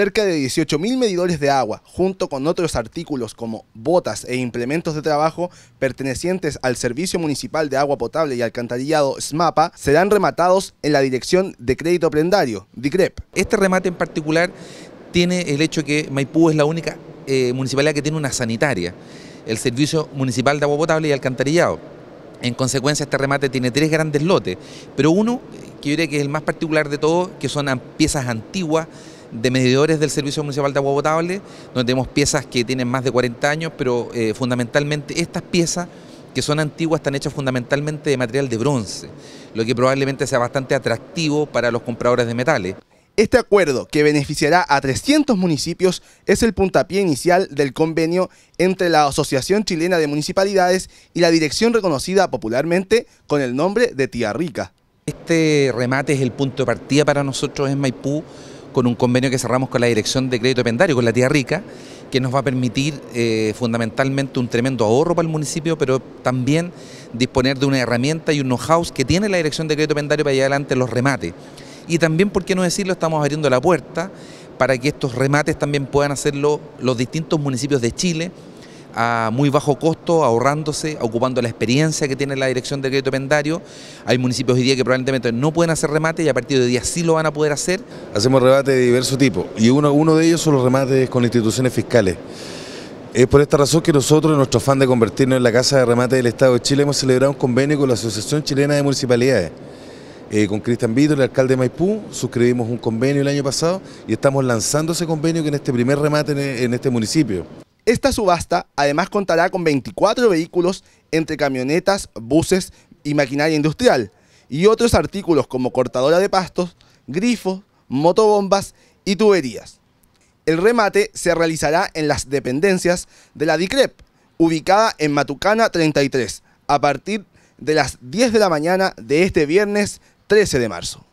cerca de 18.000 medidores de agua, junto con otros artículos como botas e implementos de trabajo pertenecientes al Servicio Municipal de Agua Potable y Alcantarillado SMAPA, serán rematados en la Dirección de Crédito Prendario, DICREP. Este remate en particular tiene el hecho que Maipú es la única eh, municipalidad que tiene una sanitaria, el Servicio Municipal de Agua Potable y Alcantarillado. En consecuencia, este remate tiene tres grandes lotes, pero uno eh, que yo diría que es el más particular de todos, que son piezas antiguas de medidores del Servicio Municipal de Agua Potable, donde tenemos piezas que tienen más de 40 años, pero eh, fundamentalmente estas piezas que son antiguas están hechas fundamentalmente de material de bronce, lo que probablemente sea bastante atractivo para los compradores de metales. Este acuerdo, que beneficiará a 300 municipios, es el puntapié inicial del convenio entre la Asociación Chilena de Municipalidades y la dirección reconocida popularmente con el nombre de Tía Rica. Este remate es el punto de partida para nosotros en Maipú, con un convenio que cerramos con la Dirección de Crédito Pendario, con la Tía Rica, que nos va a permitir eh, fundamentalmente un tremendo ahorro para el municipio, pero también disponer de una herramienta y un know-how que tiene la Dirección de Crédito Pendario para llevar adelante los remates. Y también, por qué no decirlo, estamos abriendo la puerta para que estos remates también puedan hacerlo los distintos municipios de Chile, a muy bajo costo, ahorrándose, ocupando la experiencia que tiene la dirección de crédito pendario. Hay municipios hoy día que probablemente no pueden hacer remate y a partir de día sí lo van a poder hacer. Hacemos remate de diversos tipo y uno, uno de ellos son los remates con instituciones fiscales. Es por esta razón que nosotros, en nuestro afán de convertirnos en la Casa de Remate del Estado de Chile, hemos celebrado un convenio con la Asociación Chilena de Municipalidades. Eh, con Cristian Vito, el alcalde de Maipú, suscribimos un convenio el año pasado y estamos lanzando ese convenio que en este primer remate en este municipio. Esta subasta además contará con 24 vehículos entre camionetas, buses y maquinaria industrial y otros artículos como cortadora de pastos, grifos, motobombas y tuberías. El remate se realizará en las dependencias de la DICREP, ubicada en Matucana 33, a partir de las 10 de la mañana de este viernes 13 de marzo.